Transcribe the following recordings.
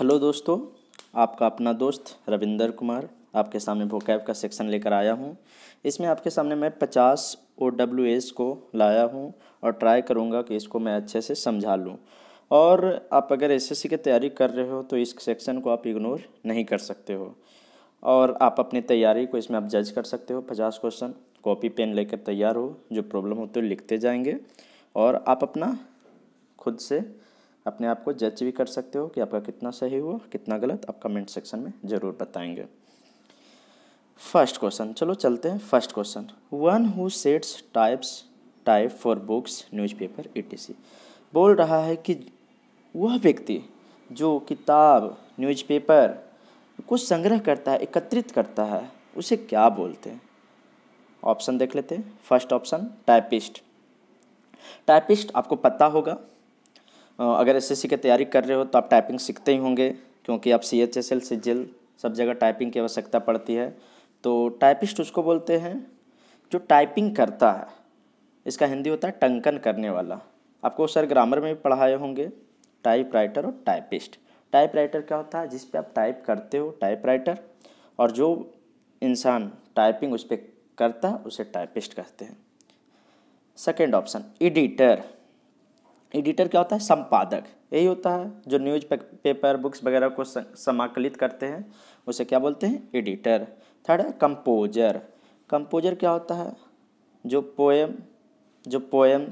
hello दोस्तों आपका अपना दोस्त रविंदर कुमार आपके सामने वोकैब का सेक्शन लेकर आया हूँ इसमें आपके सामने मैं पचास ओ डब्ल्यू एस को लाया हूँ और ट्राई करूँगा कि इसको मैं अच्छे से समझा लूँ और आप अगर एसएससी की तैयारी कर रहे हो तो इस सेक्शन को आप इग्नोर नहीं कर सकते हो और आप अपनी तैयारी को इसमें आप जज कर सकते हो पचास क्वेश्चन कॉपी पेन लेकर तैयार हो जो प्रॉब्लम हो तो लिखते जाएंगे और आप अपना खुद से अपने आप को जज भी कर सकते हो कि आपका कितना सही हुआ कितना गलत आप कमेंट सेक्शन में ज़रूर बताएंगे फर्स्ट क्वेश्चन चलो चलते हैं first question one who sets types type for books newspaper ETC बोल रहा है कि वह व्यक्ति जो किताब न्यूज़पेपर को संग्रह करता है एकत्रित करता है उसे क्या बोलते हैं ऑप्शन देख लेते हैं फर्स्ट ऑप्शन टाइपिस्ट टाइपिस्ट आपको पता होगा अगर एसएससी की तैयारी कर रहे हो तो आप टाइपिंग सीखते ही होंगे क्योंकि आप सी एच एस एल से जेल सब जगह टाइपिंग की आवश्यकता पड़ती है तो टाइपिस्ट उसको बोलते हैं जो टाइपिंग करता है इसका हिंदी होता है टंकन करने वाला आपको सर ग्रामर में भी पढ़ाए होंगे टाइप राइटर और टाइपिस्ट टाइप राइटर क्या होता है जिस पर आप टाइप करते हो टाइप राइटर और जो इंसान टाइपिंग उस पर करता है उसे टाइपिस्ट कहते हैं सेकेंड ऑप्शन एडिटर एडिटर क्या होता है संपादक यही होता है जो न्यूज पेपर बुक्स वगैरह को समाकलित करते हैं उसे क्या बोलते हैं एडिटर थर्ड है कंपोजर कंपोजर क्या होता है जो पोएम जो पोएम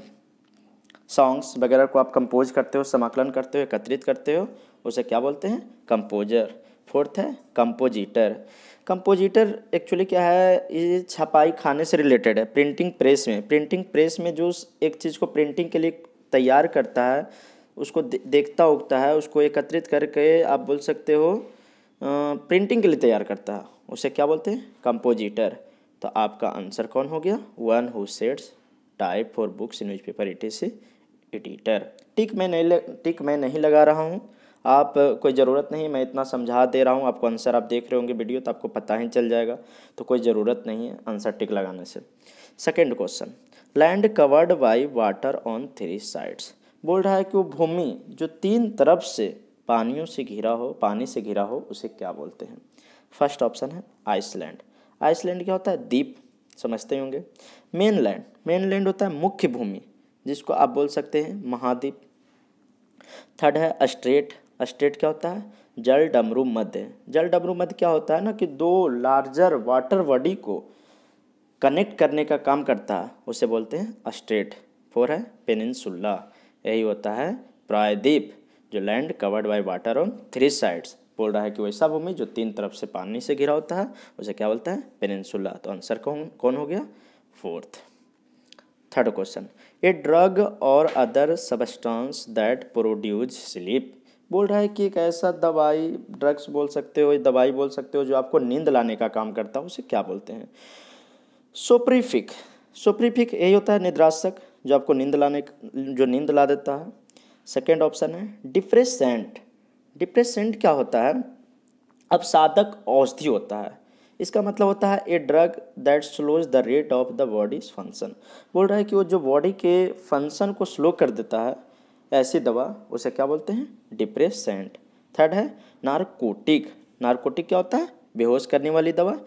सॉन्ग्स वगैरह को आप कंपोज करते हो समाकलन करते हो एकत्रित करते हो उसे क्या बोलते हैं कंपोजर फोर्थ है कंपोजिटर कंपोजिटर एक्चुअली क्या है ये छपाई खाने से रिलेटेड है प्रिंटिंग प्रेस में प्रिंटिंग प्रेस में जो एक चीज़ को प्रिंटिंग के लिए तैयार करता है उसको देखता उगता है उसको एकत्रित करके आप बोल सकते हो प्रिंटिंग के लिए तैयार करता है उसे क्या बोलते हैं कंपोजिटर तो आपका आंसर कौन हो गया one who sets type for books newspaper it is editor tick मैं नहीं टिक मैं नहीं लगा रहा हूँ आप कोई ज़रूरत नहीं मैं इतना समझा दे रहा हूँ आपको आंसर आप देख रहे होंगे वीडियो तो आपको पता ही चल जाएगा तो कोई ज़रूरत नहीं है आंसर टिक लगाने से second question land covered by water on three sides बोल रहा है कि वो भूमि जो तीन तरफ से पानियों से घिरा हो पानी से घिरा हो उसे क्या बोलते हैं फर्स्ट ऑप्शन है आइसलैंड आइसलैंड क्या होता है द्वीप समझते होंगे मेनलैंड मेनलैंड होता है मुख्य भूमि जिसको आप बोल सकते हैं महाद्वीप थर्ड है अस्ट्रेट अस्ट्रेट क्या होता है जल डमरू मध्य जल डमरू मध्य क्या होता है ना कि दो लार्जर वाटर बॉडी को कनेक्ट करने का काम करता उसे बोलते हैं अस्ट्रेट फोर है पेनिनसुल्ला यही होता है प्रायद्वीप जो land covered by water on three sides बोल रहा है कि वैसा भूमि जो तीन तरफ से पानी से घिरा होता है उसे क्या बोलता है पेनिनसुल्ला तो आंसर कौन कौन हो गया fourth third question a drug और other substance that produce sleep बोल रहा है कि एक ऐसा दवाई ड्रग्स बोल सकते हो दवाई बोल सकते हो जो आपको नींद लाने का काम करता है उसे क्या बोलते हैं सोप्रीफिक सोप्रीफिक यही होता है निद्रासक जो आपको नींद लाने जो नींद ला देता है सेकेंड ऑप्शन है डिप्रेसेंट डिप्रेसेंट क्या होता है अब साधक औषधि होता है इसका मतलब होता है a drug that slows the rate of the body's function बोल रहा है कि वो जो बॉडी के फंक्शन को स्लो कर देता है ऐसी दवा उसे क्या बोलते हैं डिप्रेसेंट थर्ड है नार्कोटिक नार्कोटिक क्या होता है बेहोश करने वाली दवा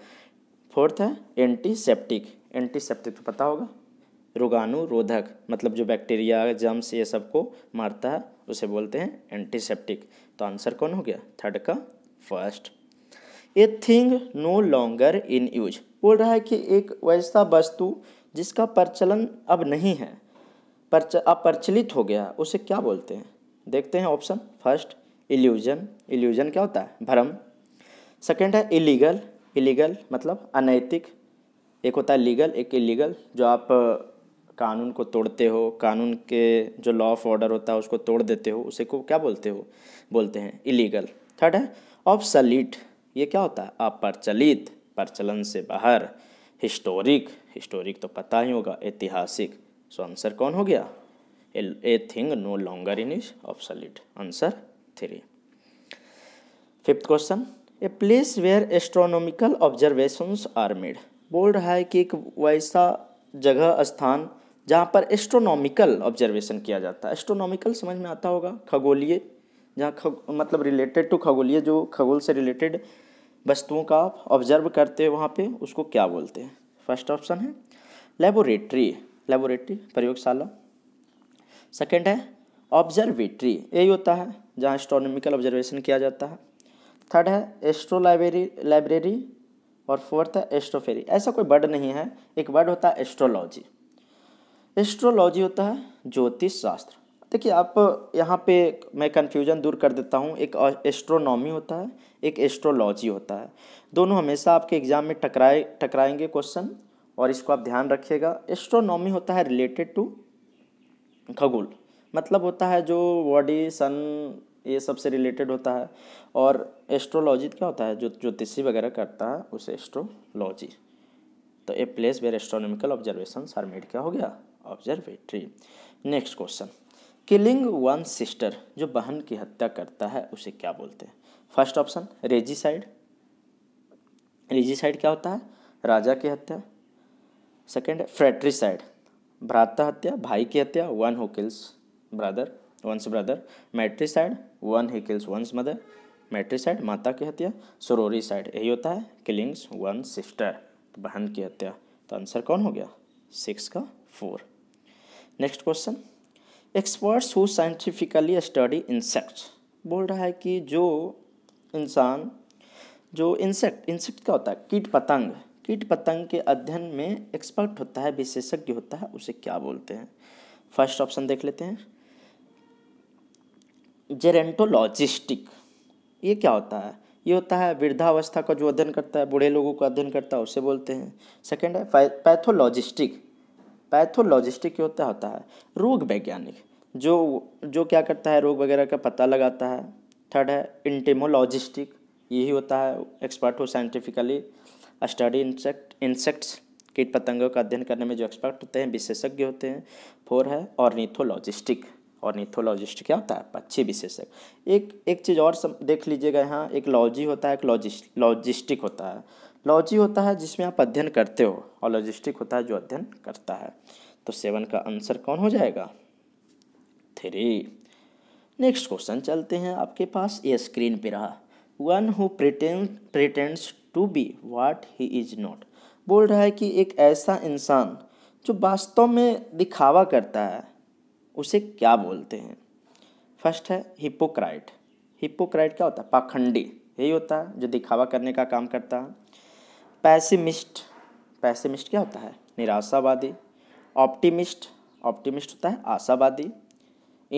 फोर्थ है एंटीसेप्टिक एंटीसेप्टिक तो पता होगा रोगाणु रोधक मतलब जो बैक्टीरिया जम्स ये सब को मारता है उसे बोलते हैं एंटीसेप्टिक तो आंसर कौन हो गया थर्ड का first a thing no longer in use बोल रहा है कि एक वैसा वस्तु जिसका प्रचलन अब नहीं है परच अब प्रचलित हो गया उसे क्या बोलते हैं देखते हैं ऑप्शन फर्स्ट इल्यूजन इल्यूजन क्या होता है भ्रम सेकेंड है इलीगल इलीगल मतलब अनैतिक एक होता है लीगल एक इलीगल जो आप कानून को तोड़ते हो कानून के जो लॉ ऑफ ऑर्डर होता है उसको तोड़ देते हो उसे को क्या बोलते हो बोलते हैं इलीगल थर्ड है ऑफ सलीट ये क्या होता है अप्रचलित प्रचलन से बाहर हिस्टोरिक हिस्टोरिक तो पता ही होगा ऐतिहासिक सो आंसर कौन हो गया a thing no longer in is obsolete answer three fifth question a place where astronomical observations are made बोल रहा है कि एक वैसा जगह स्थान जहाँ पर एस्ट्रोनॉमिकल ऑब्जर्वेशन किया जाता है एस्ट्रोनॉमिकल समझ में आता होगा खगोलीय जहाँ खग मतलब रिलेटेड टू खगोलीय जो खगोल से रिलेटेड वस्तुओं का आप ऑब्जर्व करते हैं वहाँ पे उसको क्या बोलते हैं फर्स्ट ऑप्शन है लेबोरेटरी लेबोरेटरी प्रयोगशाला सेकेंड है ऑब्जर्वेटरी यही होता है जहाँ एस्ट्रोनॉमिकल ऑब्जर्वेशन किया जाता है थर्ड है एस्ट्रो लाइब्रेरी लाइब्रेरी और फोर्थ है एस्ट्रोफेरी ऐसा कोई वर्ड नहीं है एक वर्ड होता है एस्ट्रोलॉजी एस्ट्रोलॉजी होता है ज्योतिष शास्त्र देखिए आप यहाँ पे मैं कन्फ्यूजन दूर कर देता हूँ एक एस्ट्रोनॉमी होता है एक एस्ट्रोलॉजी होता है दोनों हमेशा आपके एग्ज़ाम में टकराए टकराएंगे क्वेश्चन और इसको आप ध्यान रखिएगा एस्ट्रोनॉमी होता है रिलेटेड टू खगोल मतलब होता है जो बॉडी सन ये सबसे रिलेटेड होता है और एस्ट्रोलॉजी क्या होता है जो ज्योतिषी वगैरह करता है उसे एस्ट्रोलॉजी तो a place where astronomical observation are made क्या हो गया observatory next question killing one sister जो बहन की हत्या करता है उसे क्या बोलते हैं फर्स्ट ऑप्शन रेजिसाइड रेजिसाइड क्या होता है राजा की हत्या सेकेंड है साइड भ्राता हत्या भाई की हत्या वन हो kills brother matricide one he kills kills mother matricide माता की हत्या साइड यही होता है किलिंग्स वन सिस्टर बहन की हत्या तो आंसर कौन हो गया सिक्स का four next question experts who scientifically study insects बोल रहा है कि जो इंसान जो इंसेक्ट इंसेक्ट क्या होता है कीट पतंग कीट पतंग के अध्ययन में एक्सपर्ट होता है विशेषज्ञ होता है उसे क्या बोलते हैं फर्स्ट ऑप्शन देख लेते हैं जेरेंटोलॉजिस्टिक ये क्या होता है ये होता है वृद्धावस्था का जो अध्ययन करता है बूढ़े लोगों का अध्ययन करता है उसे बोलते हैं सेकेंड है पैथोलॉजिस्टिक पैथोलॉजिस्टिक क्या होता होता है रोग वैज्ञानिक जो जो क्या करता है रोग वगैरह का पता लगाता है थर्ड है इंटेमोलॉजिस्टिक यही होता है एक्सपर्ट हो साइंटिफिकली स्टडी इंसेक्ट इंसेक्ट्स कीट पतंगों का अध्ययन करने में जो एक्सपर्ट होते हैं विशेषज्ञ होते हैं फोर है ऑर्निथोलॉजिस्टिक ऑर्निथोलॉजिस्ट क्या होता है पक्षी विशेषज्ञ एक एक चीज़ और सम, देख लीजिएगा यहाँ एक लॉजी होता है एक लॉजिस्ट लॉजिस्टिक होता है लॉजी होता है जिसमें आप अध्ययन करते हो और लॉजिस्टिक होता है जो अध्ययन करता है तो सेवन का आंसर कौन हो जाएगा थ्री नेक्स्ट क्वेश्चन चलते हैं आपके पास ये स्क्रीन पे रहा one who pretend pretends to be what he is not बोल रहा है कि एक ऐसा इंसान जो वास्तव में दिखावा करता है उसे क्या बोलते हैं फर्स्ट है हिपोक्राइट हिपोक्राइट क्या होता है पाखंडी यही होता है जो दिखावा करने का काम करता है पैसिमिस्ट पैसिमिस्ट क्या होता है निराशावादी ऑप्टिमिस्ट ऑप्टिमिस्ट होता है आशावादी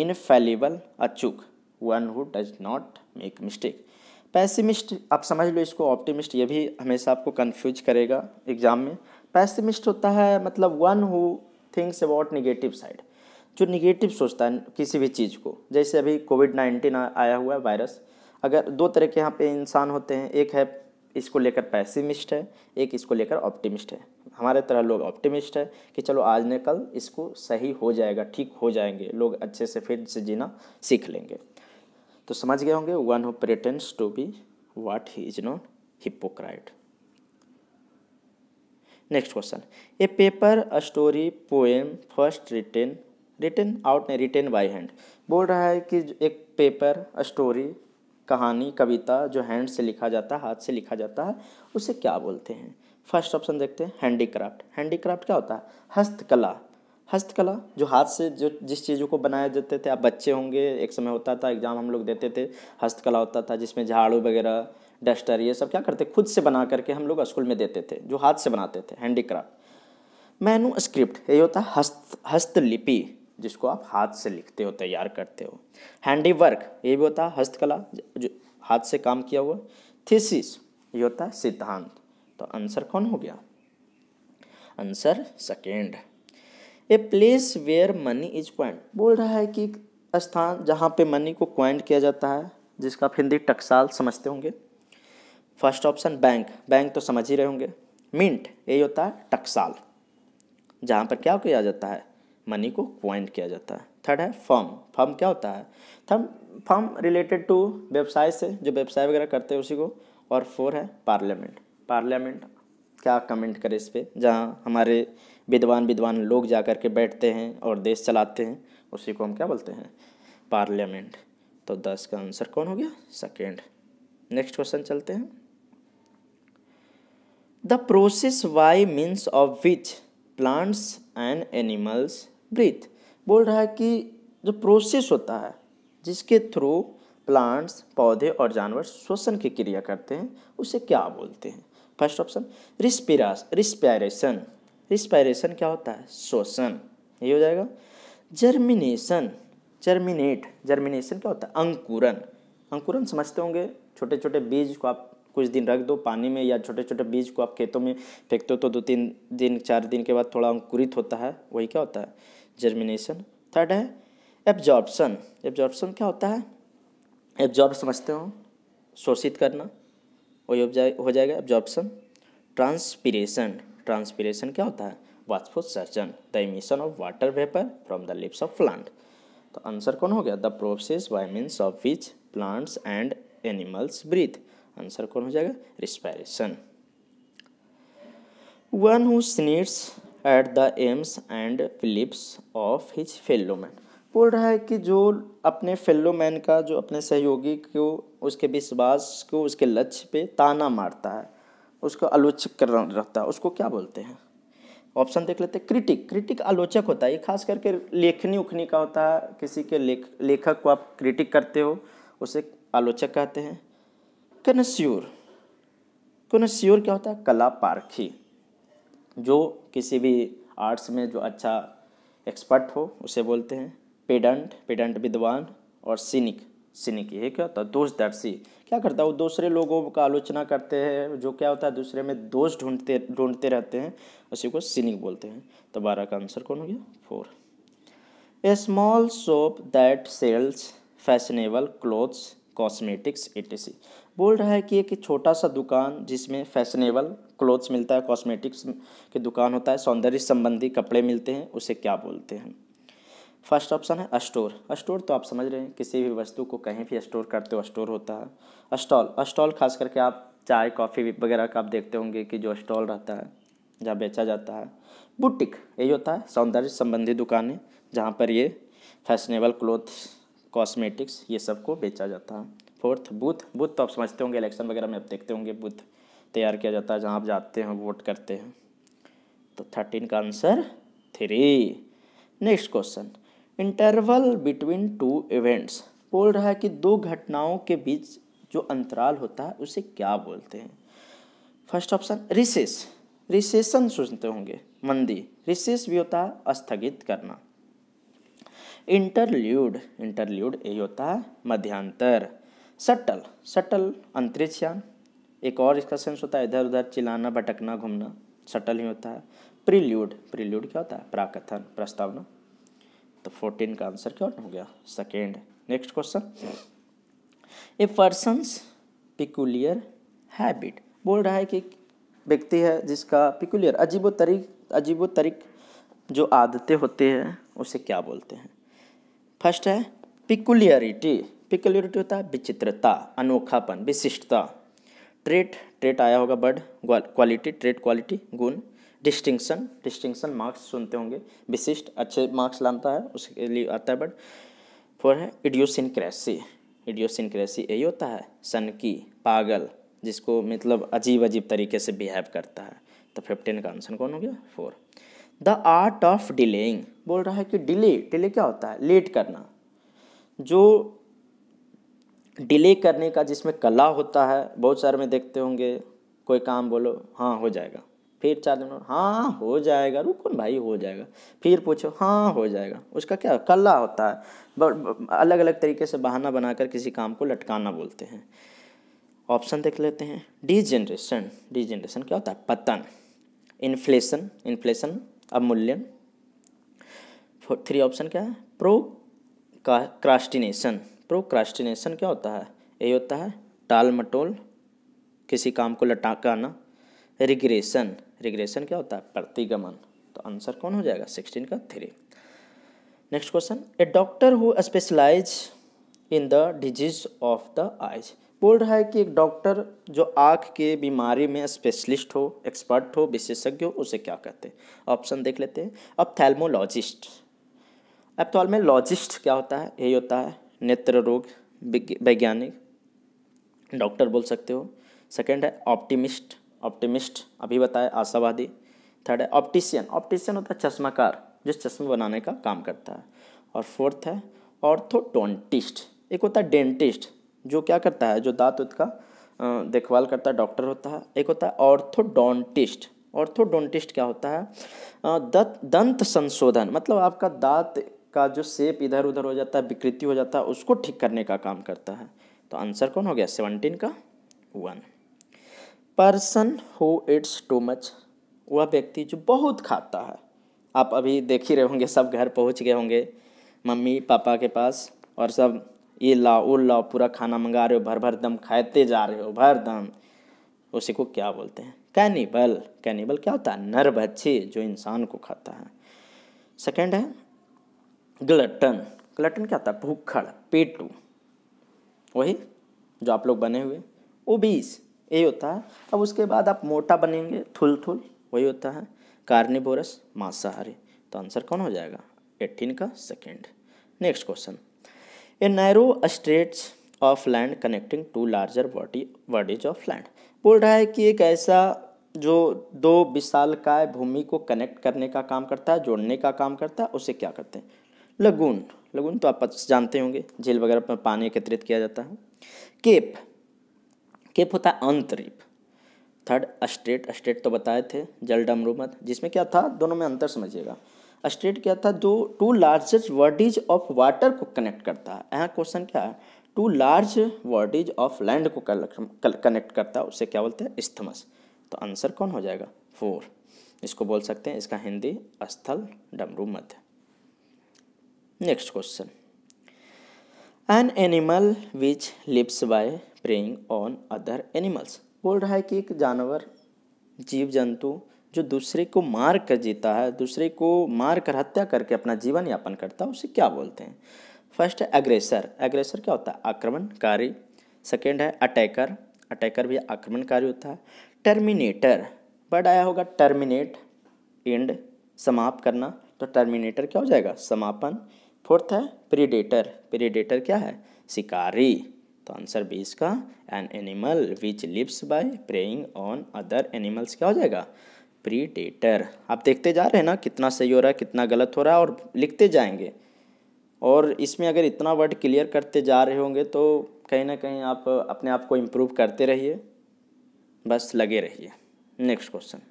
इनफेलिबल अचूक one who does not make mistake pessimist आप समझ लो इसको ऑप्टिमिस्ट ये भी हमेशा आपको कन्फ्यूज करेगा एग्जाम में पैसिमिस्ट होता है मतलब one who thinks about negative side जो निगेटिव सोचता है किसी भी चीज़ को जैसे अभी कोविड नाइन्टीन आया हुआ है वायरस अगर दो तरह के यहाँ पे इंसान होते हैं एक है इसको लेकर पैसिमिस्ट है एक इसको लेकर ऑप्टिमिस्ट है हमारे तरह लोग ऑप्टिमिस्ट है कि चलो आज न कल इसको सही हो जाएगा ठीक हो जाएंगे लोग अच्छे से फिर से जीना सीख लेंगे तो समझ गए होंगे one who pretends to be what he is not hypocrite next question a paper a story poem first written return out नहीं रिटर्न बाई हैंड बोल रहा है कि एक पेपर स्टोरी कहानी कविता जो हैंड से लिखा जाता है हाथ से लिखा जाता है उसे क्या बोलते हैं फर्स्ट ऑप्शन देखते हैं हैंडीक्राफ्ट हैंडीक्राफ्ट क्या होता है हस्तकला हस्तकला जो हाथ से जो जिस चीज़ों को बनाया जाते थे आप बच्चे होंगे एक समय होता था एग्ज़ाम हम लोग देते थे हस्तकला होता था जिसमें झाड़ू वगैरह डस्टर ये सब क्या करते खुद से बना करके हम लोग स्कूल में देते थे जो हाथ से बनाते थे हैंडीक्राफ्ट मैनू स्क्रिप्ट ये होता है हस्त हस्तलिपि जिसको आप हाथ से लिखते हो तैयार करते हो हैंडी वर्क ये भी होता है हस्तकला जो हाथ से काम किया हुआ थीसिस ये होता है सिद्धांत तो आंसर कौन हो गया answer second a place where money is coined बोल रहा है कि स्थान जहाँ पे मनी को क्वाइंट किया जाता है जिसका आप हिंदी टकसाल समझते होंगे फर्स्ट ऑप्शन बैंक बैंक तो समझ ही रहे होंगे मिंट यही होता है टकसाल जहाँ पर क्या किया जाता है मनी को क्वाइंट किया जाता है थर्ड है फर्म फर्म क्या होता है थर्म फर्म रिलेटेड टू व्यवसाय से जो व्यवसाय वगैरह करते हैं उसी को और फोर है पार्लियामेंट पार्लियामेंट क्या कमेंट करें इस पर जहाँ हमारे विद्वान विद्वान लोग जा कर के बैठते हैं और देश चलाते हैं उसी को हम क्या बोलते हैं पार्लियामेंट तो दस का आंसर कौन हो गया सेकेंड नेक्स्ट क्वेश्चन चलते हैं the process by means of which plants and animals breathe बोल रहा है कि जो प्रोसेस होता है जिसके थ्रू प्लांट्स पौधे और जानवर श्वसन की क्रिया करते हैं उसे क्या बोलते हैं फर्स्ट ऑप्शन रिस्पिरास रिस्पायरेशन रिस्पायरेशन क्या होता है श्वसन ये हो जाएगा जर्मिनेशन जर्मिनेट जर्मिनेशन क्या होता है अंकुरन अंकुरन समझते होंगे छोटे छोटे बीज को आप कुछ दिन रख दो पानी में या छोटे छोटे बीज को आप खेतों में फेंक दो तो दो तीन दिन चार दिन के बाद थोड़ा अंकुरित होता है वही क्या होता है जर्मिनेशन थर्ड है एब्जॉर्बसन एब्जॉर्बसन क्या होता है एब्जॉर्ब समझते हो शोषित करना वही हो जाए हो जाएगा एब्जॉर्बसन ट्रांसपीरेशन ट्रांसपीरेशन क्या होता है वाष्पोत्सर्जन the emission of water vapour from the leaves of plant तो आंसर कौन हो गया the process by means of which plants and animals breathe answer कौन हो जाएगा respiration one who sneers at the aims and beliefs of his fellow men बोल रहा है कि जो अपने फेलोमैन का जो अपने सहयोगी को उसके विश्वास को उसके लक्ष्य पे ताना मारता है उसको आलोचक कर रखता है उसको क्या बोलते हैं ऑप्शन देख लेते हैं क्रिटिक क्रिटिक आलोचक होता है ये खास करके लेखनी उखनी का होता है किसी के लेख लेखक को आप क्रिटिक करते हो उसे आलोचक कहते हैं कनस्यूर कनस्यूर क्या होता है कला पारखी जो किसी भी आर्ट्स में जो अच्छा एक्सपर्ट हो उसे बोलते हैं पेडेंट पेडेंट विद्वान और सीनिक सीनिक ये क्या होता है दोषदर्शी क्या करता है वो दूसरे लोगों का आलोचना करते हैं जो क्या होता है दूसरे में दोष ढूंढते ढूंढते रहते हैं उसी को सीनिक बोलते हैं तो बारह का आंसर कौन हो गया four a small shop that sells fashionable clothes cosmetics etc बोल रहा है कि एक छोटा सा दुकान जिसमें फैशनेबल क्लोथ्स मिलता है कॉस्मेटिक्स की दुकान होता है सौंदर्य संबंधी कपड़े मिलते हैं उसे क्या बोलते हैं फर्स्ट ऑप्शन है स्टोर स्टोर तो आप समझ रहे हैं किसी भी वस्तु को कहीं भी स्टोर करते हो स्टोर होता है स्टॉल स्टॉल खास करके आप चाय कॉफ़ी वगैरह का आप देखते होंगे कि जो स्टॉल रहता है जहाँ बेचा जाता है बुटिक यही होता है सौंदर्य संबंधी दुकानें जहाँ पर ये फैशनेबल क्लोथ्स कॉस्मेटिक्स ये सब को बेचा जाता है फोर्थ बूथ बूथ तो आप समझते होंगे इलेक्शन वगैरह में आप देखते होंगे बूथ तैयार किया जाता है जहाँ आप जाते हैं वोट करते हैं तो थर्टीन का answer three next question interval between two events बोल रहा है कि दो घटनाओं के बीच जो अंतराल होता है उसे क्या बोलते हैं फर्स्ट ऑप्शन रिसेस रिसेसन सुनते होंगे मंदी रिसेस भी होता है स्थगित करना इंटरल्यूड इंटरल्यूड यही होता है मध्यांतर सटल सटल अंतरिक्ष यान एक और इसका सेंस होता है इधर उधर चिलाना भटकना घूमना सटल ही होता है प्रिल्यूड प्रील्यूड क्या होता है प्राकथन प्रस्तावना तो फोर्टीन का आंसर क्या हो गया second next question a person's peculiar habit बोल रहा है कि व्यक्ति है जिसका पिकुलियर अजीबो तरीक अजीबो तरीक जो आदतें होती हैं उसे क्या बोलते हैं फर्स्ट है पिकुलियरिटी पिकुलरिटी होता है विचित्रता अनोखापन विशिष्टता ट्रेट ट्रेट आया होगा बर्ड क्वालिटी ट्रेट क्वालिटी गुण डिस्टिंक्शन डिस्टिंक्शन मार्क्स सुनते होंगे विशिष्ट अच्छे मार्क्स लाता है उसके लिए आता है बर्ड फोर है इडियोसिनक्रेसी इडियोसिनक्रेसी यही होता है सन की पागल जिसको मतलब अजीब अजीब तरीके से बिहेव करता है तो फिफ्टीन का आंसर कौन हो गया four the art of delaying बोल रहा है कि डिले डिले क्या होता है लेट करना जो डिले करने का जिसमें कला होता है बहुत सारे में देखते होंगे कोई काम बोलो हाँ हो जाएगा फिर चार दिन हाँ हो जाएगा रुको भाई हो जाएगा फिर पूछो हाँ हो जाएगा उसका क्या कला होता है अलग अलग तरीके से बहाना बनाकर किसी काम को लटकाना बोलते हैं ऑप्शन देख लेते हैं डी जनरेशन डी जनरेशन क्या होता है पतन इन्फ्लेशन इन्फ्लेशन अवमूल्यन थ्री ऑप्शन क्या है प्रो क्रास्टिनेशन प्रोक्रास्टिनेशन क्या होता है यही होता है टाल मटोल किसी काम को लटाकाना रिग्रेशन रिग्रेशन क्या होता है प्रतिगमन तो आंसर कौन हो जाएगा सिक्सटीन का three next question a doctor who specialise in the disease of the eyes बोल रहा है कि एक डॉक्टर जो आँख के बीमारी में स्पेशलिस्ट हो एक्सपर्ट हो विशेषज्ञ हो उसे क्या कहते हैं ऑप्शन देख लेते हैं अब थैल्मोलॉजिस्ट एप्थॉलमेलॉजिस्ट क्या होता है यही होता है नेत्र रोग वैज्ञानिक डॉक्टर बोल सकते हो सेकंड है ऑप्टिमिस्ट ऑप्टिमिस्ट अभी बताया आशावादी थर्ड है ऑप्टिशियन ऑप्टिशियन होता है चश्माकार जिस चश्मा बनाने का काम करता है और फोर्थ है ऑर्थोडोंटिस्ट एक होता है डेंटिस्ट जो क्या करता है जो दांत उत का देखभाल करता है डॉक्टर होता है एक होता है ऑर्थोडोंटिस्ट ऑर्थोडोंटिस्ट क्या होता है दंत संशोधन मतलब आपका दांत का जो सेप इधर उधर हो जाता है विकृति हो जाता है उसको ठीक करने का काम करता है तो आंसर कौन हो गया सेवनटीन का one person who eats too much वह व्यक्ति जो बहुत खाता है आप अभी देख ही रहे होंगे सब घर पहुंच गए होंगे मम्मी पापा के पास और सब ये लाओ उ लाओ पूरा खाना मंगा रहे हो भर भर दम खाते जा रहे हो भर दम उसी को क्या बोलते हैं कैनिबल कैनिबल क्या होता है बच्चे जो इंसान को खाता है सेकंड है ग्लटन ग्लटन क्या होता है भूखड़ पेटू वही जो आप लोग बने हुए ओबीस ये होता है अब उसके बाद आप मोटा बनेंगे थुल थुल वही होता है कार्निबोरस मांसाहारी तो आंसर कौन हो जाएगा एट्टीन का second next question a narrow straits of land connecting two larger body bodies of land बोल रहा है कि एक ऐसा जो दो विशालकाय भूमि को कनेक्ट करने का काम करता है जोड़ने का काम करता है उसे क्या करते हैं लगून लगून तो आप जानते होंगे झील वगैरह में पानी एकत्रित किया जाता है केप केप होता है अंतरीप थर्ड अस्टेट स्टेट तो बताए थे जल डमरूमत जिसमें क्या था दोनों में अंतर समझिएगा अस्टेट क्या था जो two largest bodies of water को कनेक्ट करता है यहाँ क्वेश्चन क्या है two large bodies of land को कनेक्ट करता है उसे क्या बोलते हैं इस्थमस तो आंसर कौन हो जाएगा फोर इसको बोल सकते हैं इसका हिंदी स्थल डमरू मध्य next question an animal which lives by preying on other animals बोल रहा है कि एक जानवर जीव जंतु जो दूसरे को मार कर जीता है दूसरे को मार कर हत्या करके अपना जीवन यापन करता है उसे क्या बोलते हैं फर्स्ट है एग्रेसर एग्रेसर क्या होता है आक्रमणकारी सेकेंड है अटैकर अटैकर भी आक्रमणकारी होता है टर्मिनेटर वर्ड आया होगा टर्मिनेट एंड समाप्त करना तो टर्मिनेटर क्या हो जाएगा समापन फोर्थ है प्रीडेटर प्रीडेटर क्या है शिकारी तो आंसर बी इसका an animal which lives by preying on other animals क्या हो जाएगा प्रीडेटर आप देखते जा रहे हैं ना कितना सही हो रहा है कितना गलत हो रहा है और लिखते जाएंगे और इसमें अगर इतना वर्ड क्लियर करते जा रहे होंगे तो कहीं ना कहीं आप अपने आप को इम्प्रूव करते रहिए बस लगे रहिए नेक्स्ट क्वेश्चन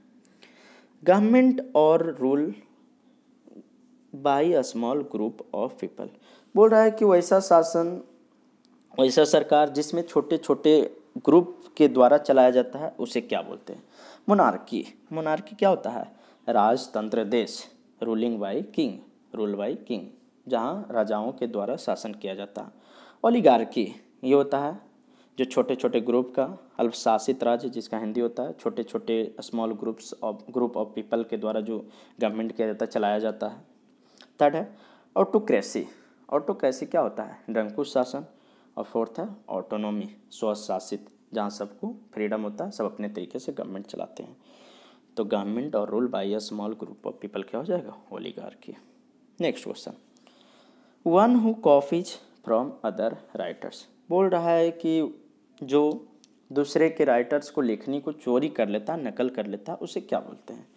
गवर्नमेंट और rule by a small group of people बोल रहा है कि वैसा शासन वैसा सरकार जिसमें छोटे छोटे ग्रुप के द्वारा चलाया जाता है उसे क्या बोलते हैं मोनार्की मोनार्की क्या होता है राजतंत्र देश ruling by king rule by king जहाँ राजाओं के द्वारा शासन किया जाता है ओलीगार्की ये होता है जो छोटे छोटे ग्रुप का अल्पशासित राज्य जिसका हिंदी होता है छोटे छोटे small groups of group of people के द्वारा जो गवर्नमेंट किया जाता है चलाया जाता है थर्ड है ऑटोक्रेसी ऑटोक्रेसी क्या होता है डंकुश शासन और फोर्थ है ऑटोनोमी स्वशासित जहाँ सबको फ्रीडम होता है सब अपने तरीके से गवर्नमेंट चलाते हैं तो गवर्नमेंट और rule by a small group of people क्या हो जाएगा oligarchy next question one who copies from other writers बोल रहा है कि जो दूसरे के राइटर्स को लिखने को चोरी कर लेता नकल कर लेता उसे क्या बोलते हैं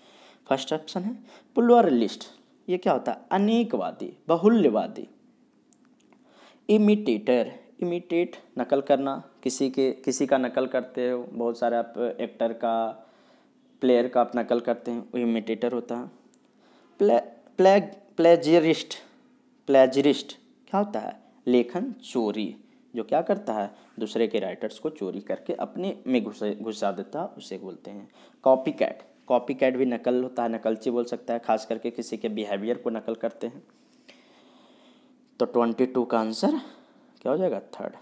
फर्स्ट ऑप्शन है लिस्ट ये क्या होता है अनेकवादी बहुल्यवादी इमिटेटर इमिटेट नकल करना किसी के किसी का नकल करते हो बहुत सारे आप एक्टर का प्लेयर का आप नकल करते हैं वो इमिटेटर होता है प्ले प्ले प्लेजरिस्ट प्लेजरिस्ट क्या होता है लेखन चोरी जो क्या करता है दूसरे के राइटर्स को चोरी करके अपने में घुसा घुसा देता उसे बोलते हैं कॉपी कैट कॉपी कैट भी नकल होता है नकलची बोल सकता है खास करके किसी के बिहेवियर को नकल करते हैं तो ट्वेंटी टू का आंसर क्या हो जाएगा third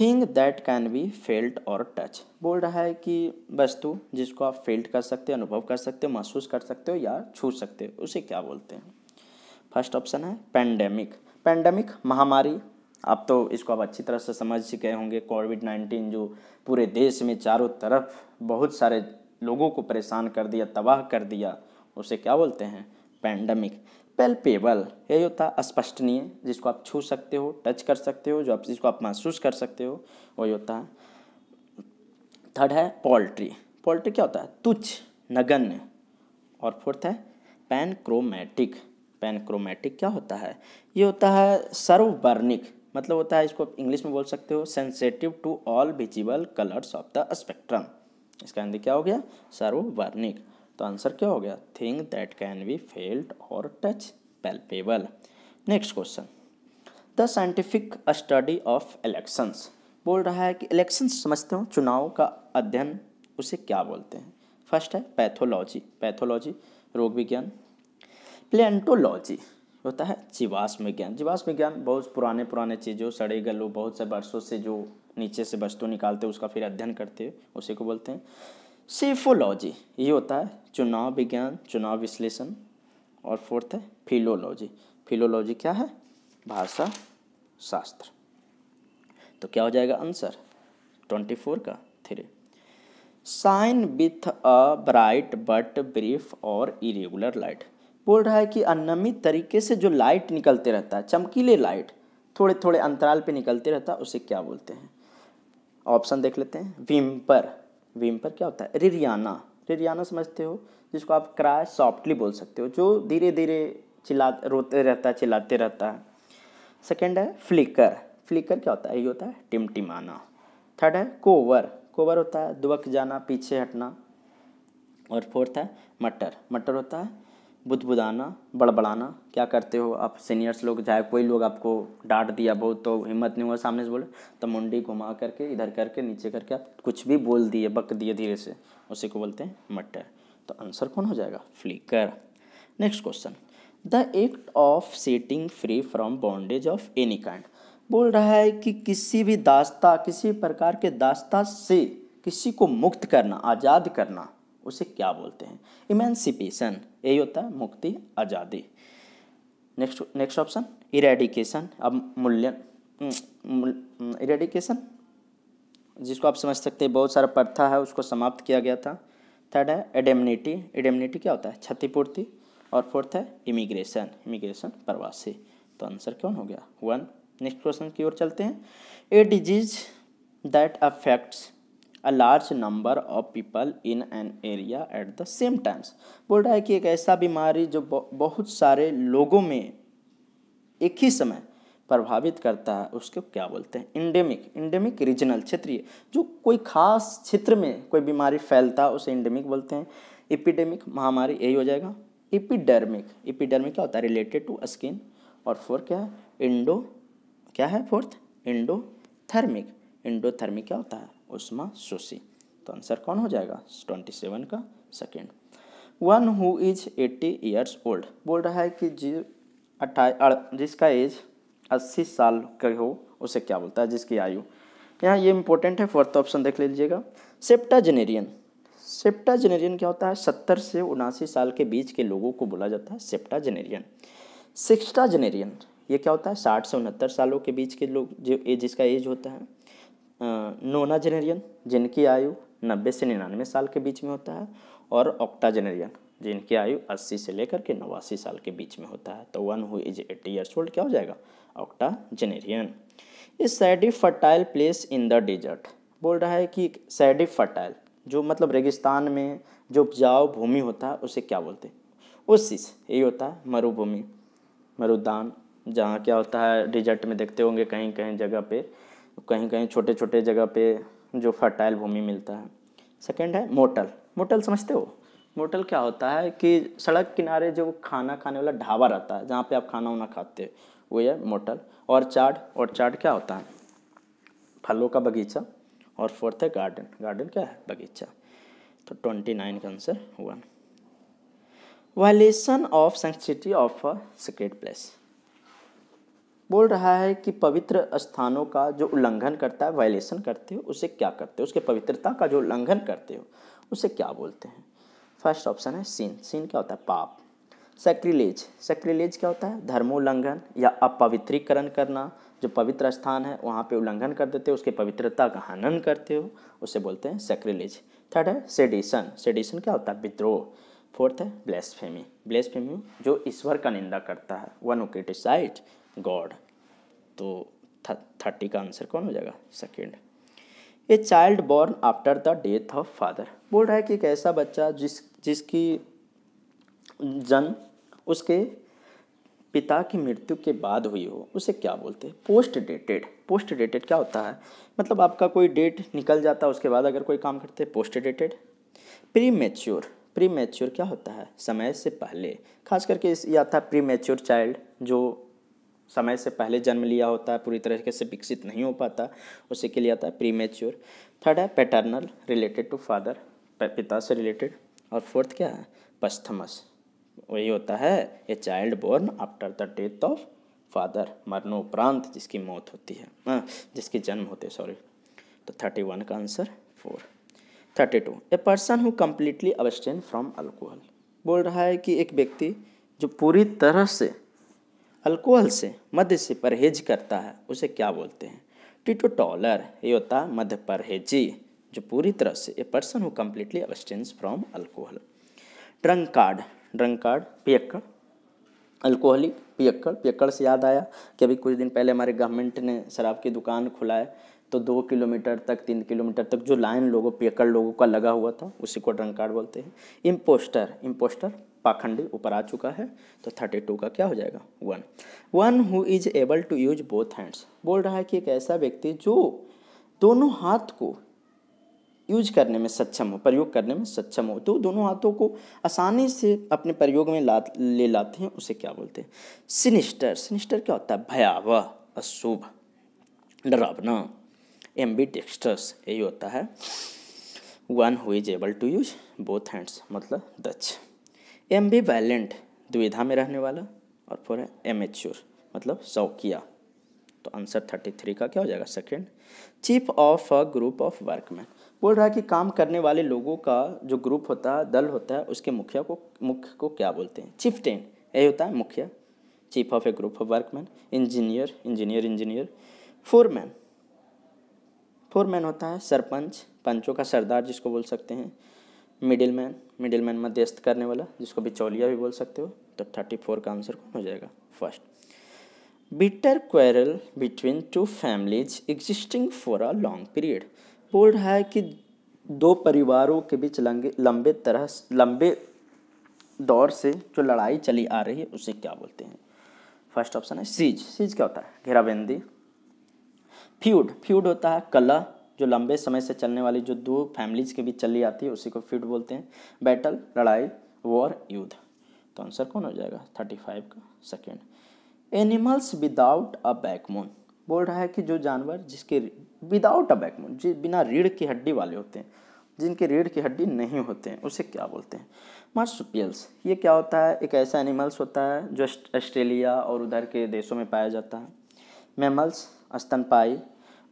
thing that can be felt or touch बोल रहा है कि वस्तु जिसको आप फेल्ट कर सकते हो अनुभव कर सकते हो महसूस कर सकते हो या छू सकते हो उसे क्या बोलते हैं फर्स्ट ऑप्शन है पैंडेमिक पैंडेमिक महामारी आप तो इसको आप अच्छी तरह से समझ गए होंगे कोविड नाइन्टीन जो पूरे देश में चारों तरफ बहुत सारे लोगों को परेशान कर दिया तबाह कर दिया उसे क्या बोलते हैं पैंडमिक पेल्पेबल यही होता है स्पष्टनीय जिसको आप छू सकते हो टच कर सकते हो जो आप जिसको आप महसूस कर सकते हो वही होता है थर्ड है पोल्ट्री पोल्ट्री क्या होता है तुच्छ नगण्य और फोर्थ है पैनक्रोमैटिक पैनक्रोमैटिक क्या होता है ये होता है सर्ववर्णिक मतलब होता है इसको आप इंग्लिश में बोल सकते हो sensitive to all visible colours of the spectrum इसका आंसर क्या हो गया सार्ववर्णिक तो आंसर क्या हो गया thing that can be felt or touch palpable next question the scientific study of elections बोल रहा है कि इलेक्शंस समझते हो चुनाव का अध्ययन उसे क्या बोलते हैं फर्स्ट है पैथोलॉजी पैथोलॉजी रोग विज्ञान प्लेंटोलॉजी होता है जीवाश्म विज्ञान जीवाश्म विज्ञान बहुत पुराने पुराने चीज़ों सड़े गलों बहुत से वर्षों से जो नीचे से वस्तु निकालते हैं उसका फिर अध्ययन करते हैं उसी को बोलते हैं सेफोलॉजी ये होता है चुनाव विज्ञान चुनाव विश्लेषण और फोर्थ है फिलोलॉजी फिलोलॉजी क्या है भाषा शास्त्र तो क्या हो जाएगा आंसर ट्वेंटी फोर का three shine with a bright but brief or irregular light बोल रहा है कि अनियमित तरीके से जो लाइट निकलते रहता है चमकीले लाइट थोड़े थोड़े अंतराल पे निकलते रहता है उसे क्या बोलते हैं ऑप्शन देख लेते हैं विम्पर विम्पर क्या होता है रिरियाना रिरियाना समझते हो जिसको आप क्राय सॉफ्टली बोल सकते हो जो धीरे धीरे चिल्ला रोते रहता है चिल्लाते रहता है सेकेंड है फ्लिकर फ्लिकर क्या होता है ये होता है टिमटिमाना थर्ड है कोवर कोवर होता है दुबक जाना पीछे हटना और फोर्थ है मटर मटर होता है बुदबुदाना बड़बड़ाना क्या करते हो आप सीनियर्स लोग चाहे कोई लोग आपको डांट दिया बहुत तो हिम्मत नहीं हुआ सामने से बोले तो मुंडी घुमा करके इधर करके नीचे करके आप कुछ भी बोल दिए बक दिए धीरे से उसी को बोलते हैं मटर तो आंसर कौन हो जाएगा flicker next question the act of setting free from bondage of any kind बोल रहा है कि किसी भी दास्ता किसी प्रकार के दास्ता से किसी को मुक्त करना आज़ाद करना उसे क्या बोलते हैं इमेंसिपेशन यही होता है मुक्ति आज़ादी नेक्स्ट नेक्स्ट ऑप्शन इरेडिकेशन अब मूल्य इरेडिकेशन हम्म, हम्म, जिसको आप समझ सकते हैं बहुत सारा प्रथा है उसको समाप्त किया गया था थर्ड है एडेमनिटी एडेमनिटी क्या होता है क्षतिपूर्ति और फोर्थ है इमिग्रेशन इमिग्रेशन प्रवासी तो आंसर कौन हो गया वन नेक्स्ट क्वेश्चन की ओर चलते हैं a disease that affects a large number of people in an area at the same times बोल रहा है कि एक ऐसा बीमारी जो बहुत सारे लोगों में एक ही समय प्रभावित करता है उसको क्या बोलते हैं इंडेमिक इंडेमिक रीजनल क्षेत्रीय जो कोई खास क्षेत्र में कोई बीमारी फैलता है उसे इंडेमिक बोलते हैं एपिडेमिक महामारी यही हो जाएगा एपिडर्मिक एपिडर्मिक क्या होता है रिलेटेड टू स्किन और फोर क्या है इंडो क्या है फोर्थ इंडोथर्मिक इंडोथर्मिक क्या होता है उष्मा सुशी तो आंसर कौन हो जाएगा ट्वेंटी सेवन का second one who is eighty years old बोल रहा है कि जी अट्ठाई जिसका एज अस्सी साल का हो उसे क्या बोलता है जिसकी आयु यहाँ ये इंपॉर्टेंट है फोर्थ ऑप्शन देख लीजिएगा सेप्टाजेनेरियन सेप्टाजेनेरियन क्या होता है सत्तर से उनासी साल के बीच के लोगों को बोला जाता है सेप्टाजेनेरियन सिक्सटाजेनेरियन ये क्या होता है साठ से उनहत्तर सालों के बीच के लोग जो जिसका एज होता है नोना जेनेरियन जिनकी आयु नब्बे से निन्यानवे साल के बीच में होता है और ऑक्टा जेनेरियन जिनकी आयु 80 से लेकर के नवासी साल के बीच में होता है तो one who is eighty years old क्या हो जाएगा जेनेरियन इस shady fertile place in the desert बोल रहा है कि सैडी फर्टाइल जो मतलब रेगिस्तान में जो उपजाऊ भूमि होता है उसे क्या बोलते हैं यही होता है मरुभूमि मरुदान जहाँ क्या होता है डिजर्ट में देखते होंगे कहीं कहीं जगह पे कहीं कहीं छोटे छोटे जगह पे जो फर्टाइल भूमि मिलता है सेकंड है मोटल मोटल समझते हो मोटल क्या होता है कि सड़क किनारे जो खाना खाने वाला ढाबा रहता है जहाँ पे आप खाना वाना खाते हो वो है मोटल और चाट और चाट क्या होता है फलों का बगीचा और फोर्थ है गार्डन गार्डन क्या है बगीचा तो ट्वेंटी नाइन का answer one violation of sanctity of a secret place बोल रहा है कि पवित्र स्थानों का जो उल्लंघन करता है वायलेशन करते हो उसे क्या करते हो उसके पवित्रता का जो उल्लंघन करते हो उसे क्या बोलते हैं फर्स्ट ऑप्शन है सीन सीन क्या होता है पाप सेक्रिलेज सेक्रिलेज क्या होता है धर्मोल्लंघन या अपवित्रीकरण करना जो पवित्र स्थान है वहाँ पे उल्लंघन कर देते हो उसके पवित्रता का हनन करते हो उसे बोलते हैं सेक्रिलेज थर्ड है सेडिशन सेडिशन क्या होता है विद्रोह फोर्थ है ब्लेसफेमी ब्लेसफेमी जो ईश्वर का निंदा करता है वन ओ क्रिटिसाइड गॉड तो थर्टी का आंसर कौन हो जाएगा second a child born after the death of father बोल रहा है कि एक ऐसा बच्चा जिस जिसकी जन्म उसके पिता की मृत्यु के बाद हुई हो उसे क्या बोलते हैं पोस्ट डेटेड पोस्ट डेटेड क्या होता है मतलब आपका कोई डेट निकल जाता है उसके बाद अगर कोई काम करते हैं post dated premature premature क्या होता है समय से पहले खास करके इस या था प्री मेच्योर चाइल्ड जो समय से पहले जन्म लिया होता है पूरी तरह से विकसित नहीं हो पाता उसे के लिए आता है प्री मेच्योर थर्ड है पैटर्नल रिलेटेड टू फादर पिता से रिलेटेड और फोर्थ क्या है पस्थमस वही होता है a child born after the death of father मरणोपरांत जिसकी मौत होती है आ, हाँ, जिसकी जन्म होते सॉरी तो थर्टी वन का answer four thirty two a person who completely abstain from alcohol बोल रहा है कि एक व्यक्ति जो पूरी तरह से अल्कोहल से मध्य से परहेज करता है उसे क्या बोलते हैं टिटोटॉलर ये होता है मध्य परहेजी जो पूरी तरह से a person who completely abstains from alcohol drunkard drunkard पियक्कड़ अल्कोहलिक पियक्कड़ पियक्कड़ से याद आया कि अभी कुछ दिन पहले हमारे गवर्नमेंट ने शराब की दुकान खुलाए तो दो किलोमीटर तक तीन किलोमीटर तक जो लाइन लोगों पियक्कड़ लोगों का लगा हुआ था उसी को ड्रंक कार्ड बोलते हैं इम्पोस्टर इम्पोस्टर पाखंडी ऊपर आ चुका है तो थर्टी टू का क्या हो जाएगा one one who is able to use both hands बोल रहा है कि एक ऐसा व्यक्ति जो दोनों हाथ को यूज करने में सक्षम हो प्रयोग करने में सक्षम हो तो दोनों हाथों को आसानी से अपने प्रयोग में ला ले लाते हैं उसे क्या बोलते हैं सिनिस्टर सिनिस्टर क्या होता है भयावह अशुभ डरावना एम्बी टेक्स्टर्स यही होता है one who is able to use both hands मतलब दक्ष एम बी वैलेंट द्विधा में रहने वाला और फोर है एम मतलब शौकिया तो आंसर थर्टी थ्री का क्या हो जाएगा second chief of a group of workman बोल रहा है कि काम करने वाले लोगों का जो ग्रुप होता है दल होता है उसके मुखिया को मुख्य को क्या बोलते हैं चीफ टेन यही होता है मुखिया chief of a group of workman engineer engineer engineer foreman foreman होता है सरपंच पंचों का सरदार जिसको बोल सकते हैं मिडिल मैन मिडिल मैन मध्यस्थ करने वाला जिसको बिचौलिया भी बोल सकते हो तो थर्टी फोर का आंसर कौन हो जाएगा first bitter quarrel between two families existing for a long period बोल रहा है कि दो परिवारों के बीच लंबे लंबे तरह लंबे दौर से जो लड़ाई चली आ रही है उसे क्या बोलते हैं फर्स्ट ऑप्शन है सीज सीज क्या होता है घेराबंदी फ्यूड फ्यूड होता है कला जो लंबे समय से चलने वाली जो दो फैमिलीज के बीच चली आती है उसी को फ्यूड बोलते हैं बैटल लड़ाई वॉर युद्ध तो आंसर कौन हो जाएगा थर्टी फाइव का second animals without a backbone बोल रहा है कि जो जानवर जिसके विदाउट अ बैकबोन जिस बिना रीढ़ की हड्डी वाले होते हैं जिनके रीढ़ की हड्डी नहीं होते हैं उसे क्या बोलते हैं मार्सुपियल्स ये क्या होता है एक ऐसा एनिमल्स होता है जो ऑस्ट्रेलिया और उधर के देशों में पाया जाता है मेमल्स स्तनपाई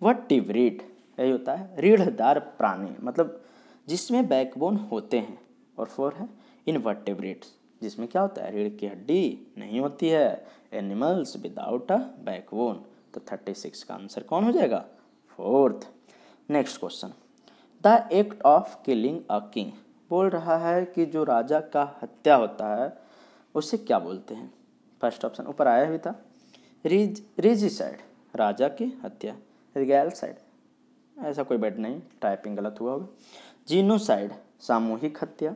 व टिवरीट यही होता है रीढ़दार प्राणी मतलब जिसमें बैकबोन होते हैं और फोर है इनवर्टेब्रेट्स जिसमें क्या होता है रीढ़ की हड्डी नहीं होती है एनिमल्स विदाउट अ बैकबोन तो थर्टी सिक्स का आंसर कौन हो जाएगा fourth next question the act of killing a king बोल रहा है कि जो राजा का हत्या होता है उसे क्या बोलते हैं फर्स्ट ऑप्शन ऊपर आया भी था रिज रिजिसाइड राजा की हत्या रिगैल साइड ऐसा कोई वर्ड नहीं टाइपिंग गलत हुआ होगा जीनोसाइड सामूहिक हत्या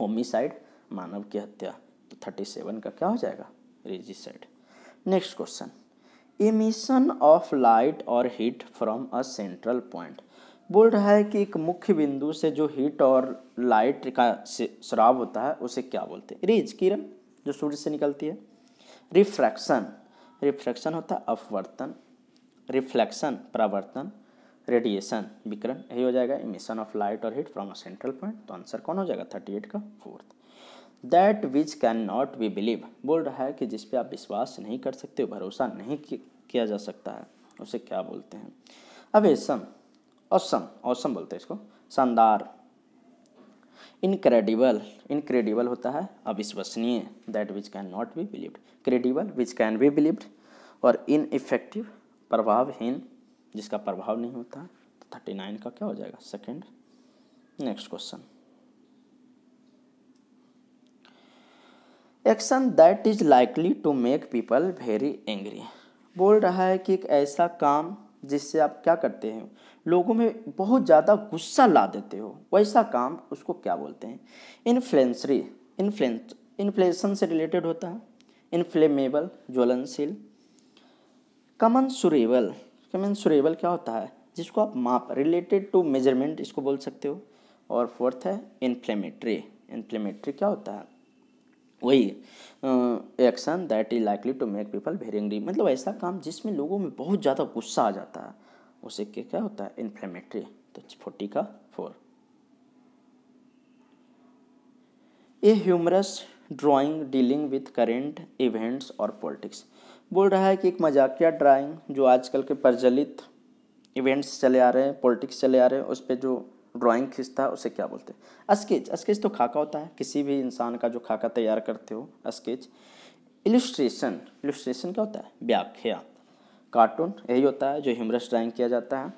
होमिसाइड मानव की हत्या तो थर्टी सेवन का क्या हो जाएगा regicide next question emission of light और heat from a central point बोल रहा है कि एक मुख्य बिंदु से जो हीट और लाइट का स्राव होता है उसे क्या बोलते हैं रेज किरण जो सूर्य से निकलती है रिफ्रैक्शन रिफ्रैक्शन होता है अपवर्तन रिफ्लेक्शन परावर्तन रेडिएशन विकरण यही हो जाएगा इमिशन ऑफ लाइट और heat from a central point तो आंसर कौन हो जाएगा थर्टी एट का fourth that which cannot be believe बोल रहा है कि जिस पे आप विश्वास नहीं कर सकते भरोसा नहीं किया जा सकता है उसे क्या बोलते हैं अब एसम औसम औसम बोलते हैं इसको शानदार इनक्रेडिबल इनक्रेडिबल होता है अविश्वसनीय that which cannot be believed credible which can be believed और इन इफेक्टिव प्रभावहीन जिसका प्रभाव नहीं होता तो थर्टी नाइन का क्या हो जाएगा second next question action that is likely to make people very angry बोल रहा है कि एक ऐसा काम जिससे आप क्या करते हैं लोगों में बहुत ज़्यादा गुस्सा ला देते हो वैसा काम उसको क्या बोलते हैं इन्फ्लेंसरी इन्फ्लेंस इन्फ्लेशन से रिलेटेड होता है इन्फ्लेमेबल ज्वलनशील कमन सुरेबल मैंसुरेबल क्या होता है जिसको आप माप रिलेटेड टू मेजरमेंट इसको बोल सकते हो और फोर्थ है इन्फ्लेमेटरी इन्फ्लेमेटरी क्या होता है वही action that is likely to make people very angry मतलब ऐसा काम जिसमें लोगों में बहुत ज़्यादा गुस्सा आ जाता है उसे के क्या होता है इन्फ्लेमेटरी तो फोर्टी का four a humorous drawing dealing with current events और पॉलिटिक्स बोल रहा है कि एक मजाकिया ड्राइंग जो आजकल के प्रचलित इवेंट्स चले आ रहे हैं पॉलिटिक्स चले आ रहे हैं उस पर जो ड्राइंग खींचता है उसे क्या बोलते हैं स्केच स्केच तो खाका होता है किसी भी इंसान का जो खाका तैयार करते हो स्केच इलिस्ट्रेशन इलिस्ट्रेशन क्या होता है व्याख्या कार्टून यही होता है जो ह्यूमरस ड्राइंग किया जाता है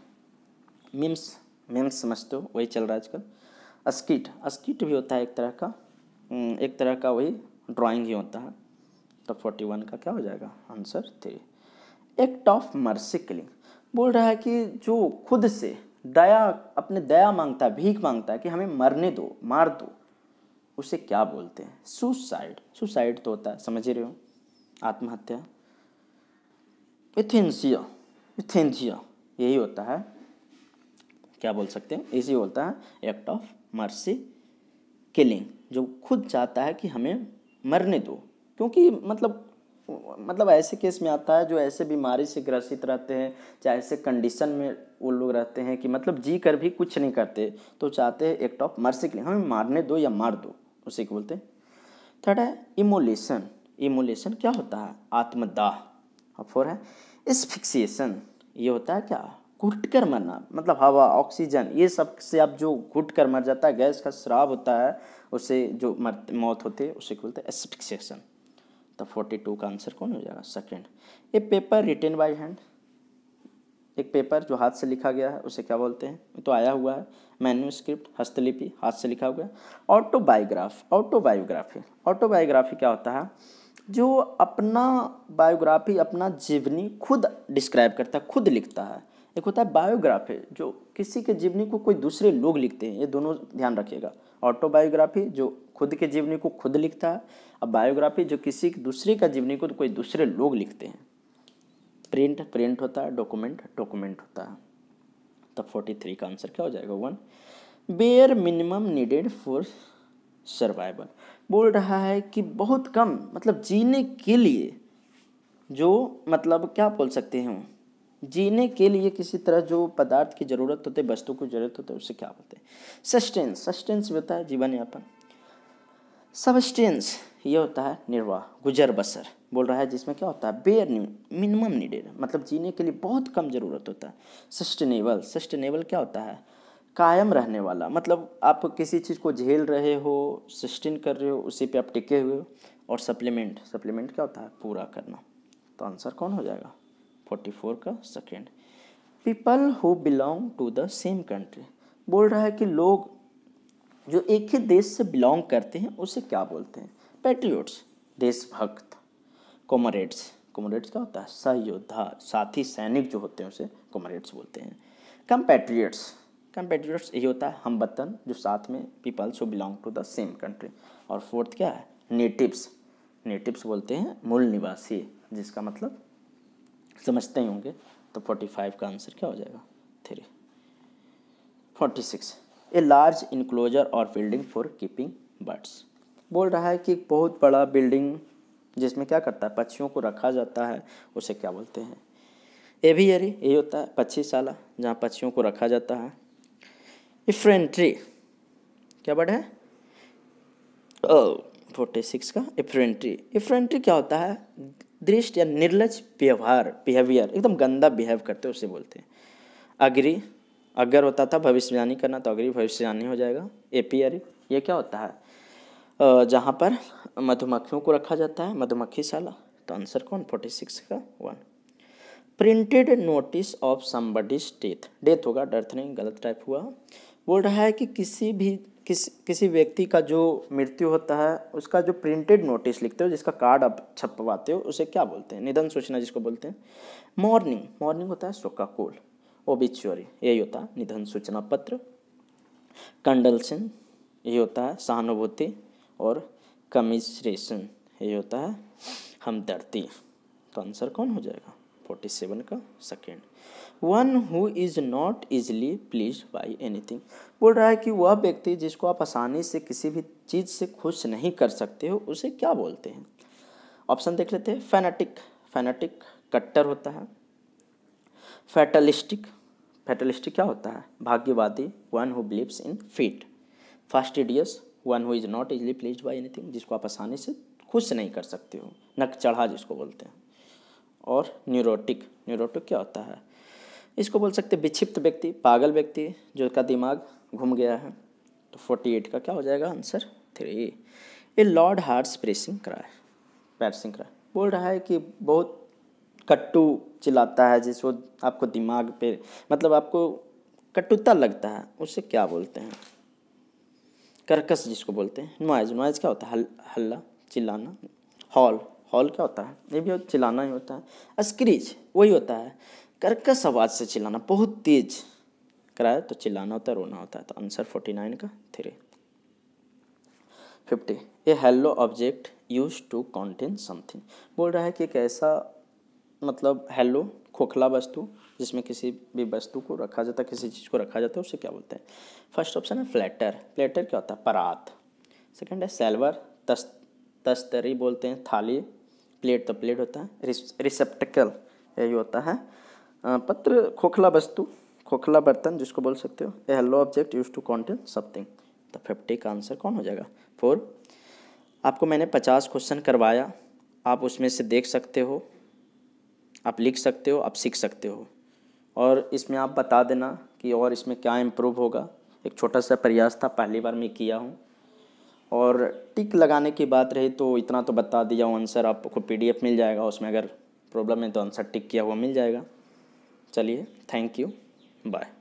मिम्स मीम्स समझते हो वही चल रहा है आजकल स्किट स्किट भी होता है एक तरह का हम्म, एक तरह का वही ड्राइंग ही होता है तो फोर्टी वन का क्या हो जाएगा answer three act of mercy killing बोल रहा है कि जो खुद से दया अपने दया मांगता है भीख मांगता है कि हमें मरने दो मार दो उसे क्या बोलते हैं सुसाइड सुसाइड तो होता है समझ रहे हो आत्महत्या इथेंसिया इथेंसिया यही होता है क्या बोल सकते हैं इसी होता है एक्ट ऑफ मर्सी किलिंग जो खुद चाहता है कि हमें मरने दो क्योंकि मतलब मतलब ऐसे केस में आता है जो ऐसे बीमारी से ग्रसित रहते हैं चाहे ऐसे कंडीशन में वो लोग रहते हैं कि मतलब जी कर भी कुछ नहीं करते तो चाहते हैं एक टॉप मर के हमें मारने दो या मार दो उसी को बोलते हैं थर्ड है इमोलेशन इमोलेशन क्या होता है आत्मदाह और फोर है इसफिक्सिएशन ये होता है क्या घुट कर मरना मतलब हवा ऑक्सीजन ये सब से आप जो घुट कर मर जाता है गैस का श्राव होता है उसे जो मर मौत होती है उसे बोलते हैं एस्फिक्सिएशन तो फोर्टी टू का आंसर कौन हो जाएगा second a paper written by hand एक पेपर जो हाथ से लिखा गया है उसे क्या बोलते हैं तो आया हुआ है मैन्यूस्क्रिप्ट हस्तलिपि हाथ से लिखा हुआ है ऑटोबायोग्राफ ऑटोबायोग्राफी ऑटोबायोग्राफी क्या होता है जो अपना बायोग्राफी अपना जीवनी खुद डिस्क्राइब करता है खुद लिखता है एक होता है बायोग्राफी जो किसी के जीवनी को कोई दूसरे लोग लिखते हैं ये दोनों ध्यान रखिएगा ऑटोबायोग्राफी जो खुद के जीवनी को खुद लिखता है और बायोग्राफी जो किसी दूसरे का जीवनी को तो कोई दूसरे लोग लिखते हैं प्रिंट प्रिंट होता है डॉक्यूमेंट डॉक्यूमेंट होता है तब फोर्टी थ्री का आंसर क्या हो जाएगा one bare minimum needed for survival बोल रहा है कि बहुत कम मतलब जीने के लिए जो मतलब क्या बोल सकते हैं जीने के लिए किसी तरह जो पदार्थ की ज़रूरत होती है वस्तु की जरूरत होती है उसे क्या बोलते हैं सस्टेंस सस्टेंस भी होता है जीवन यापन सबस्टेंस ये होता है निर्वाह गुजर बसर बोल रहा है जिसमें क्या होता है बेयर मिनिमम नीडेड मतलब जीने के लिए बहुत कम ज़रूरत होता है सस्टेनेबल सस्टेनेबल क्या होता है कायम रहने वाला मतलब आप किसी चीज़ को झेल रहे हो सस्टेन कर रहे हो उसी पे आप टिके हुए हो और सप्लीमेंट सप्लीमेंट क्या होता है पूरा करना तो आंसर कौन हो जाएगा फोर्टी फोर का second people who belong to the same country बोल रहा है कि लोग जो एक ही देश से बिलोंग करते हैं उसे क्या बोलते हैं पैट्रियोट्स देशभक्त कॉमरेड्स कॉमरेड्स क्या होता है सहयोद्धा साथी सैनिक जो होते हैं उसे कॉमरेड्स बोलते हैं कंपेट्रियट्स कंपेट्रियट्स यही होता है हम वतन जो साथ में peoples who belong to the same country और फोर्थ क्या है नेटिव्स नेटिव्स बोलते हैं मूल निवासी जिसका मतलब समझते ही होंगे तो फोर्टी फाइव का आंसर क्या हो जाएगा three forty six a large enclosure और बिल्डिंग फॉर कीपिंग बर्ड्स बोल रहा है कि बहुत बड़ा बिल्डिंग जिसमें क्या करता है पक्षियों को रखा जाता है उसे क्या बोलते हैं ए भी अरे यही होता है पक्षीशाला जहाँ पक्षियों को रखा जाता है इफ्रेंट्री क्या बर्ड है फोर्टी oh, सिक्स का इफ्रेंट्री इफ्रेंट्री क्या होता है दृष्ट या निर्लज व्यवहार बिहेवियर एकदम गंदा बिहेव करते उसे बोलते हैं अग्री अगर होता था भविष्यवाणी करना तो अग्री भविष्यवाणी हो जाएगा एपियरी e, ये क्या होता है जहाँ पर मधुमक्खियों को रखा जाता है मधुमक्खी साला तो आंसर कौन फोर्टी सिक्स का one printed notice of somebody's death death होगा डर्थ नहीं गलत टाइप हुआ बोल रहा है कि किसी भी किस किसी व्यक्ति का जो मृत्यु होता है उसका जो प्रिंटेड नोटिस लिखते हो जिसका कार्ड आप छपवाते हो उसे क्या बोलते हैं निधन सूचना जिसको बोलते हैं मॉर्निंग मॉर्निंग होता है कोल ओबिचुअरी यही होता है निधन सूचना पत्र कंडलसन ये होता है सहानुभूति और कमिश्रेशन ये होता है हमदर्दी तो आंसर कौन हो जाएगा फोर्टी सेवन का second one who is not easily please by anything बोल रहा है कि वह व्यक्ति जिसको आप आसानी से किसी भी चीज़ से खुश नहीं कर सकते हो उसे क्या बोलते हैं ऑप्शन देख लेते हैं फैनेटिक फैनेटिक कट्टर होता है फैटलिस्टिक फैटलिस्टिक क्या होता है भाग्यवादी one who believes in fit fastidious one who is not easily please by anything जिसको आप आसानी से खुश नहीं कर सकते हो नक चढ़ा जिसको बोलते हैं और न्यूरोटिक न्यूरोटिक क्या होता है इसको बोल सकते विक्षिप्त व्यक्ति पागल व्यक्ति जो का दिमाग घूम गया है तो फोर्टी एट का क्या हो जाएगा answer three a loud harsh piercing cry piercing cry बोल रहा है कि बहुत कट्टू चिल्लाता है जिस वो आपको दिमाग पे मतलब आपको कट्टुता लगता है उसे क्या बोलते हैं कर्कश जिसको बोलते हैं नॉइज नॉइज क्या होता है हल हल्ला चिल्लाना हॉल हॉल क्या होता है ये भी चिल्लाना ही होता है स्क्रीच वही होता है कर्कश आवाज़ से चिल्लाना बहुत तेज कराया तो चिल्लाना होता है रोना होता है तो आंसर फोर्टी नाइन का three fifty a hollow object use to contain something बोल रहा है कि एक ऐसा मतलब हेलो खोखला वस्तु जिसमें किसी भी वस्तु को रखा जाता है किसी चीज़ को रखा जाता है उसे क्या बोलते हैं फर्स्ट ऑप्शन है फ्लैटर फ्लैटर क्या होता है परात सेकंड है सेल्वर तस् तस्तरी बोलते हैं थाली प्लेट तो प्लेट होता है रिसेप्टिकल यही होता है पत्र खोखला वस्तु खोखला बर्तन जिसको बोल सकते हो a hollow object use to contain something तो फिफ्टी का आंसर कौन हो जाएगा फोर आपको मैंने पचास क्वेश्चन करवाया आप उसमें से देख सकते हो आप लिख सकते हो आप सीख सकते हो और इसमें आप बता देना कि और इसमें क्या इम्प्रूव होगा एक छोटा सा प्रयास था पहली बार मैं किया हूँ और टिक लगाने की बात रही तो इतना तो बता दिया हूँ आंसर आपको पीडीएफ मिल जाएगा उसमें अगर प्रॉब्लम है तो आंसर टिक किया हुआ मिल जाएगा चलिए थैंक यू बाय